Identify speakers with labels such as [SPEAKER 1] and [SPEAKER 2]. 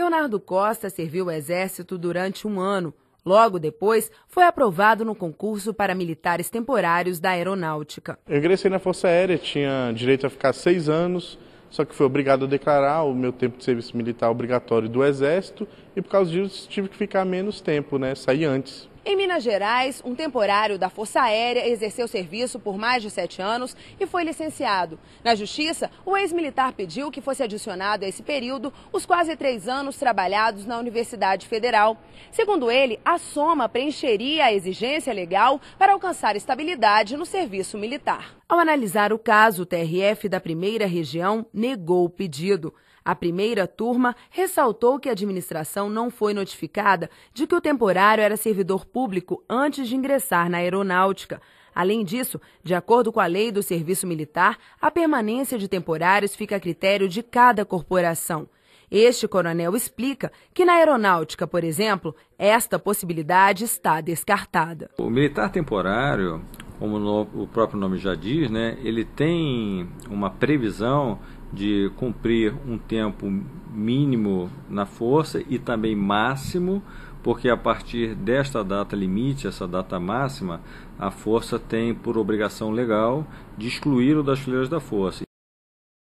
[SPEAKER 1] Leonardo Costa serviu o Exército durante um ano. Logo depois, foi aprovado no concurso para militares temporários da Aeronáutica.
[SPEAKER 2] Eu ingressei na Força Aérea, tinha direito a ficar seis anos, só que fui obrigado a declarar o meu tempo de serviço militar obrigatório do Exército e por causa disso tive que ficar menos tempo, né? Saí antes.
[SPEAKER 1] Em Minas Gerais, um temporário da Força Aérea exerceu serviço por mais de sete anos e foi licenciado. Na Justiça, o ex-militar pediu que fosse adicionado a esse período os quase três anos trabalhados na Universidade Federal. Segundo ele, a soma preencheria a exigência legal para alcançar estabilidade no serviço militar. Ao analisar o caso, o TRF da primeira região negou o pedido. A primeira turma ressaltou que a administração não foi notificada de que o temporário era servidor público antes de ingressar na aeronáutica. Além disso, de acordo com a lei do serviço militar, a permanência de temporários fica a critério de cada corporação. Este coronel explica que na aeronáutica, por exemplo, esta possibilidade está descartada.
[SPEAKER 3] O militar temporário, como o próprio nome já diz, né, ele tem uma previsão de cumprir um tempo mínimo na força e também máximo, porque a partir desta data limite, essa data máxima, a força tem por obrigação legal de excluir o das fileiras da força.